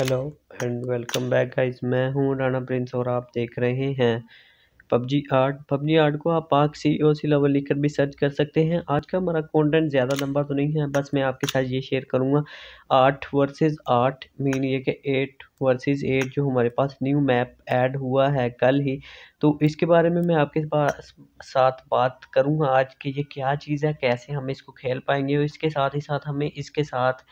hello and welcome back guys मैं हूं Rana Prince और आप देख रहे हैं पबजी आर्ट पबजी आर्ट को आप पाक सी ओ सी लेवल लिखकर भी सर्च कर सकते हैं आज का हमारा कंटेंट ज़्यादा लंबा तो नहीं है बस मैं आपके साथ ये शेयर करूँगा आठ वर्सेस आठ मीन ये कि एट वर्सेस एट जो हमारे पास न्यू मैप ऐड हुआ है कल ही तो इसके बारे में मैं आपके पास साथ बात करूंगा आज कि ये क्या चीज़ है कैसे हम इसको खेल पाएंगे और इसके साथ ही साथ हमें इसके साथ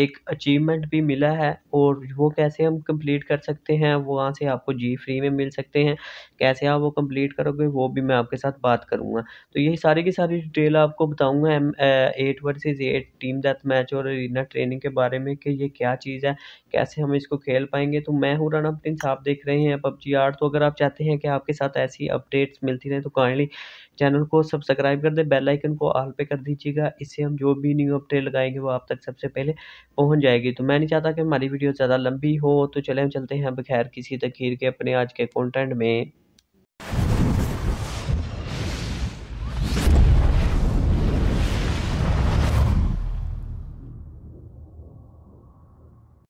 एक अचीवमेंट भी मिला है और वो कैसे हम कंप्लीट कर सकते हैं वहाँ से आपको जी फ्री में मिल सकते हैं कैसे आप वो कंप्लीट करोगे वो भी मैं आपके साथ बात करूँगा तो यही सारी की सारी डिटेल आपको बताऊँगा M eight versus eight team death match और रीना ट्रेनिंग के बारे में कि ये क्या चीज़ है कैसे हम इसको खेल पाएंगे तो मैं हूँ राणा प्रिंस आप देख रहे हैं पबजी आर्ट तो अगर आप चाहते हैं कि आपके साथ ऐसी अपडेट्स मिलती रहे तो काइंडली चैनल को सब्सक्राइब कर दें बेल आइकन को ऑल पे कर दीजिएगा इससे हम जो भी न्यू अपडेट लगाएंगे वो आप तक सबसे पहले पहुँच जाएगी तो मैं नहीं चाहता कि हमारी वीडियो ज़्यादा लंबी हो तो चले हम चलते हैं बखैर किसी तखीर के अपने आज के कॉन्टेंट में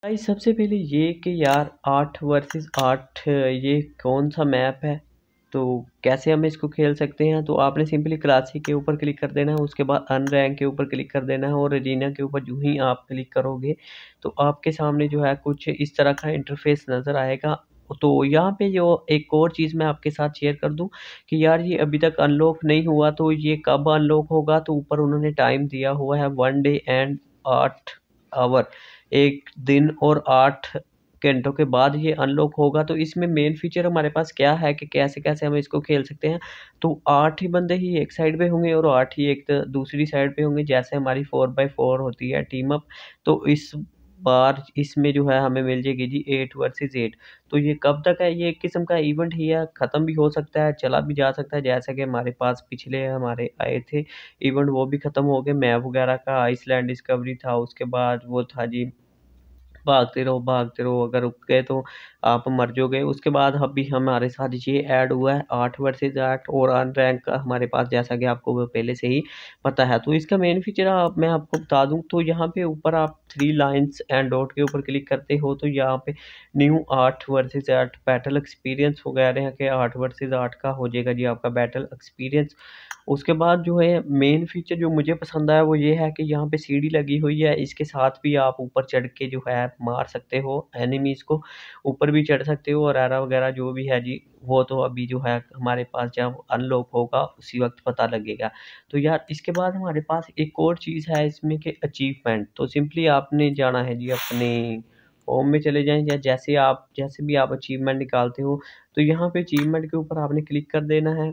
भाई सबसे पहले ये कि यार आठ वर्सेस आठ ये कौन सा मैप है तो कैसे हम इसको खेल सकते हैं तो आपने सिंपली क्लासी के ऊपर क्लिक कर देना है उसके बाद अन रैंक के ऊपर क्लिक कर देना है और रजीना के ऊपर जो ही आप क्लिक करोगे तो आपके सामने जो है कुछ इस तरह का इंटरफेस नज़र आएगा तो यहाँ पे जो एक और चीज़ मैं आपके साथ शेयर कर दूँ कि यार ये अभी तक अनलॉक नहीं हुआ तो ये कब अनलॉक होगा तो ऊपर उन्होंने टाइम दिया हुआ है वन डे एंड आठ आवर एक दिन और आठ घंटों के बाद ये अनलॉक होगा तो इसमें मेन फीचर हमारे पास क्या है कि कैसे कैसे हम इसको खेल सकते हैं तो आठ ही बंदे ही एक साइड पे होंगे और आठ ही एक दूसरी साइड पे होंगे जैसे हमारी फोर बाई फोर होती है टीम अप तो इस बार इसमें जो है हमें मिल जाएगी जी एट वर्सेज एट तो ये कब तक है ये एक किस्म का इवेंट ही है ख़त्म भी हो सकता है चला भी जा सकता है जैसा कि हमारे पास पिछले हमारे आए थे इवेंट वो भी ख़त्म हो गए मैप वगैरह का आइसलैंड डिस्कवरी था उसके बाद वो था जी भागते रहो भागते रहो अगर रुक गए तो आप मर जाओगे उसके बाद अब भी हमारे साथ ये ऐड हुआ है आठ वर्सेज आठ और अन रैंक का हमारे पास जैसा कि आपको पहले से ही पता है तो इसका मेन फीचर आप मैं आपको बता दूँ तो यहाँ पे ऊपर आप थ्री लाइन्स एंड डॉट के ऊपर क्लिक करते हो तो यहाँ पे न्यू आठ वर्सेज आठ बैटल एक्सपीरियंस वगैरह के आठ वर्सेज आठ का हो जाएगा जी आपका बैटल एक्सपीरियंस उसके बाद जो है मेन फीचर जो मुझे पसंद आया वो ये है कि यहाँ पे सीढ़ी लगी हुई है इसके साथ भी आप ऊपर चढ़ के जो है मार सकते हो एनिमीज़ को ऊपर भी चढ़ सकते हो और एरा वगैरह जो भी है जी वो तो अभी जो है हमारे पास जब अनलॉक होगा उसी वक्त पता लगेगा तो यार इसके बाद हमारे पास एक और चीज़ है इसमें कि अचीवमेंट तो सिंपली आपने जाना है जी अपने होम में चले जाएं या जैसे आप जैसे भी आप अचीवमेंट निकालते हो तो यहाँ पे अचीवमेंट के ऊपर आपने क्लिक कर देना है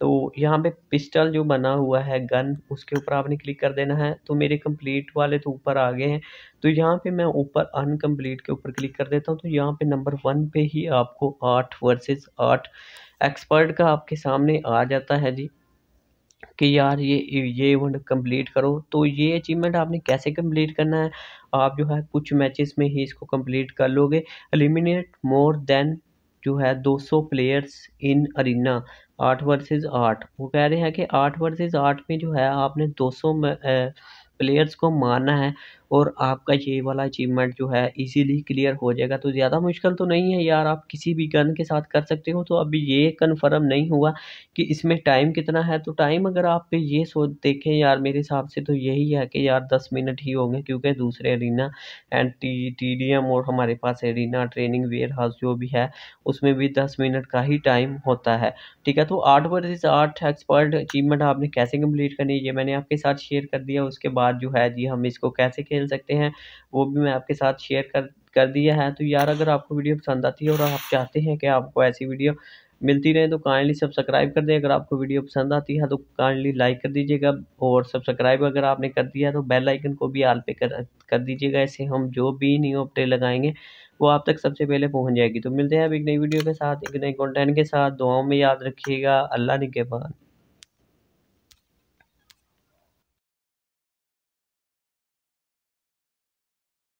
तो यहाँ पे पिस्टल जो बना हुआ है गन उसके ऊपर आपने क्लिक कर देना है तो मेरे कंप्लीट वाले तो ऊपर आ गए हैं तो यहाँ पे मैं ऊपर अनकम्प्लीट के ऊपर क्लिक कर देता हूँ तो यहाँ पे नंबर वन पे ही आपको आठ वर्सेस आठ एक्सपर्ट का आपके सामने आ जाता है जी कि यार ये ये इवेंट कंप्लीट करो तो ये अचीवमेंट आपने कैसे कंप्लीट करना है आप जो है कुछ मैचेस में ही इसको कंप्लीट कर लोगे एलिमिनेट मोर देन जो है 200 प्लेयर्स इन अरीना आठ वर्सेस आठ वो कह रहे हैं कि आठ वर्सेस आठ में जो है आपने 200 प्लेयर्स को मारना है और आपका ये वाला अचीवमेंट जो है इजीली क्लियर हो जाएगा तो ज़्यादा मुश्किल तो नहीं है यार आप किसी भी गन के साथ कर सकते हो तो अभी ये कन्फर्म नहीं हुआ कि इसमें टाइम कितना है तो टाइम अगर आप ये सोच देखें यार मेरे हिसाब से तो यही है कि यार दस मिनट ही होंगे क्योंकि दूसरे arena and T T D M और हमारे पास एरिना ट्रेनिंग वेयर हाउस जो भी है उसमें भी दस मिनट का ही टाइम होता है ठीक है तो आठ से आठ एक्सपर्ट अचीवमेंट आपने कैसे कम्प्लीट करनी है ये मैंने आपके साथ शेयर कर दिया उसके बाद जो है जी हम इसको कैसे खेल सकते हैं वो भी मैं आपके साथ शेयर कर कर दिया है तो यार अगर आपको वीडियो पसंद आती है और आप चाहते हैं कि आपको ऐसी वीडियो मिलती रहे तो काइंडली सब्सक्राइब कर दें अगर आपको वीडियो पसंद आती है तो काइंडली लाइक कर दीजिएगा और सब्सक्राइब अगर आपने कर दिया तो बेल आइकन को भी आल पे कर कर दीजिएगा ऐसे हम जो भी न्यू अपडेट लगाएंगे वो आप तक सबसे पहले पहुंच जाएगी तो मिलते हैं अब एक नई वीडियो के साथ एक नए कंटेंट के साथ दुआओं में याद रखिएगा अल्लाह ने के बाद